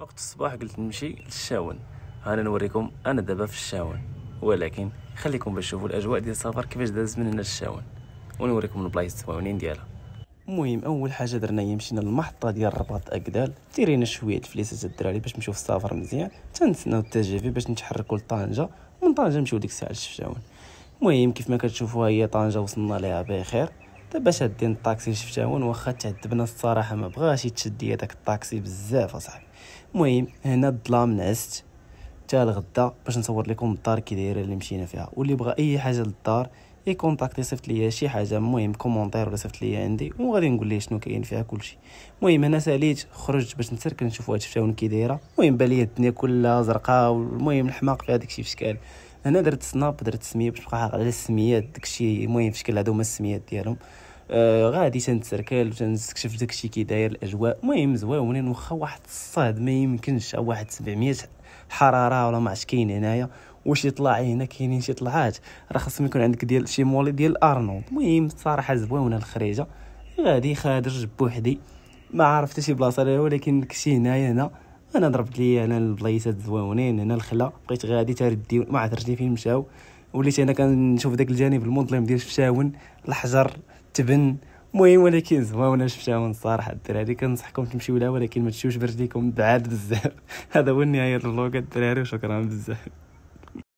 وقت الصباح قلت نمشي للشاون هانا نوريكم انا دابا في الشاون ولكن خليكم باش تشوفوا الاجواء ديال السفر كيفاش داز من هنا للشاون ونوريكم البلايص الزوينين ديالها المهم اول حاجه درنا هي مشينا للمحطه ديال الرباط اكدال ديرينا شويه الفليسات الدراري باش نمشيو في السفر مزيان تنتسناو التجافي باش نتحركوا لطنجه ومن طنجه نمشيو ديك الساعه للشاون المهم كيف ما كتشوفوا هي طنجه وصلنا ليها بخير دابا طيب، شادين الطاكسي شفتاون واخا تعذبنا الصراحه ما بغاش يتشد ليا داك الطاكسي بزاف اصاحبي المهم هنا الظلام نعست حتى الغدا باش نصور لكم الدار كي دايره اللي مشينا فيها واللي بغى اي حاجه للدار يكونتاكتي صيفط ليا شي حاجه المهم كومونتير ولا صيفط ليا عندي وغادي نقول ليه شنو كاين فيها كلشي المهم انا ساليت خرجت باش نسرك نشوف واش شفتاون كي دايره المهم بان ليا الدنيا كلها زرقاء والمهم الحماق فيها داكشي في شكال هنا درت سناب درت سميه باش نبقى على السميات داكشي المهم في شكل هادو هما السميات ديالهم آه غادي تنتسركل وتنستكشف داكشي كي داير الاجواء المهم زوينين واخا واحد الصهد ما يمكنش واحد 700 حراره ولا ما عرفتش كاين هنايا واش يطلع إيه، هنا كاينين شي طلعات راه خاصهم يكون عندك ديال شي مولي ديال ارنولد المهم الصراحه زوينه الخريجه غادي خادرج بوحدي ما عرفت شي بلاصه ولكن داكشي هنايا هنا انا ضربت لي انا البلايصات زواونين هنا الخلا بقيت غادي تردي ما عاد رجلي فين مشاو وليت انا كنشوف داك الجانب المظلم ديال شفشاون الحجر تبن المهم ولكن زوينه شفشاون الصراحه الدراري كنصحكم تمشيو لها ولكن ما تشوش برجليكم بعاد بزاف هذا هو نهايه الفلوق الدراري وشكرا بزاف